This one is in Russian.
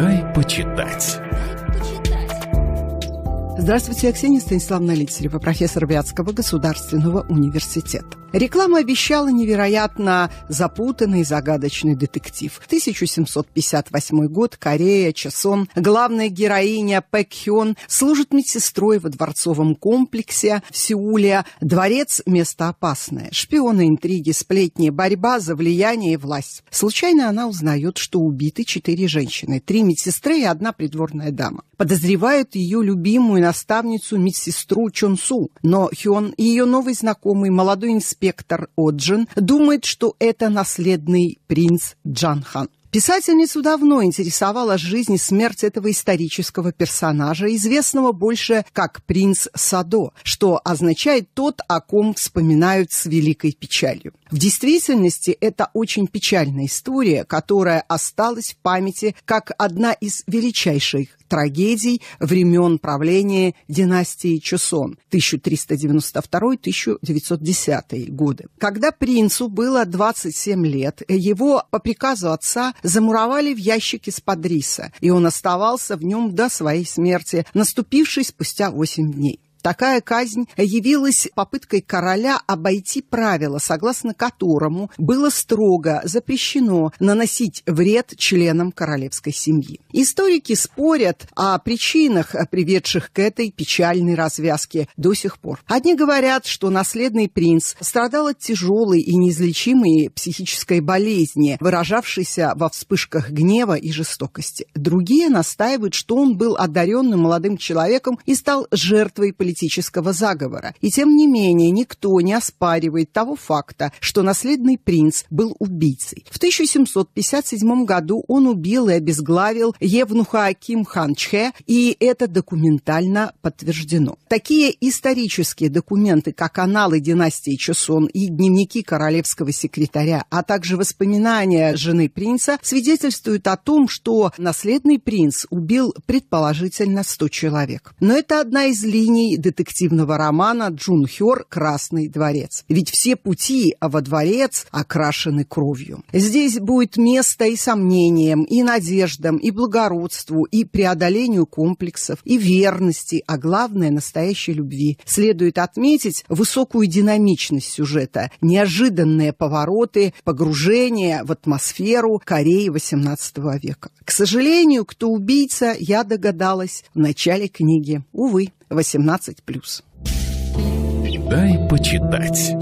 «Дай почитать». Здравствуйте, я Ксения Станиславна Литцерева, профессор Вятского государственного университета. Реклама обещала невероятно запутанный и загадочный детектив. 1758 год, Корея, Часон. Главная героиня Пэк Хён служит медсестрой во дворцовом комплексе в Сеуле. Дворец – место опасное. Шпионы, интриги, сплетни, борьба за влияние и власть. Случайно она узнает, что убиты четыре женщины. Три медсестры и одна придворная дама. Подозревают ее любимую наставницу медсестру Чонсу, но Хён и ее новый знакомый молодой инспектор Оджин думает, что это наследный принц Джанхан. Писательницу давно интересовала жизнь и смерть этого исторического персонажа, известного больше как принц Садо, что означает тот, о ком вспоминают с великой печалью. В действительности это очень печальная история, которая осталась в памяти как одна из величайших трагедий времен правления династии Чусон 1392-1910 годы. Когда принцу было 27 лет, его по приказу отца замуровали в ящике с подриса, и он оставался в нем до своей смерти, наступившей спустя восемь дней. Такая казнь явилась попыткой короля обойти правила, согласно которому было строго запрещено наносить вред членам королевской семьи. Историки спорят о причинах, приведших к этой печальной развязке до сих пор. Одни говорят, что наследный принц страдал от тяжелой и неизлечимой психической болезни, выражавшейся во вспышках гнева и жестокости. Другие настаивают, что он был одаренным молодым человеком и стал жертвой политической политического заговора. И тем не менее никто не оспаривает того факта, что наследный принц был убийцей. В 1757 году он убил и обезглавил Евнуха Аким Ханчхе, и это документально подтверждено. Такие исторические документы, как аналы династии Чосон и дневники королевского секретаря, а также воспоминания жены принца, свидетельствуют о том, что наследный принц убил предположительно 100 человек. Но это одна из линий детективного романа Джун Хёр «Красный дворец». Ведь все пути а во дворец окрашены кровью. Здесь будет место и сомнениям, и надеждам, и благородству, и преодолению комплексов, и верности, а главное – настоящей любви. Следует отметить высокую динамичность сюжета, неожиданные повороты, погружение в атмосферу Кореи XVIII века. К сожалению, кто убийца, я догадалась в начале книги. Увы. 18+. Дай почитать.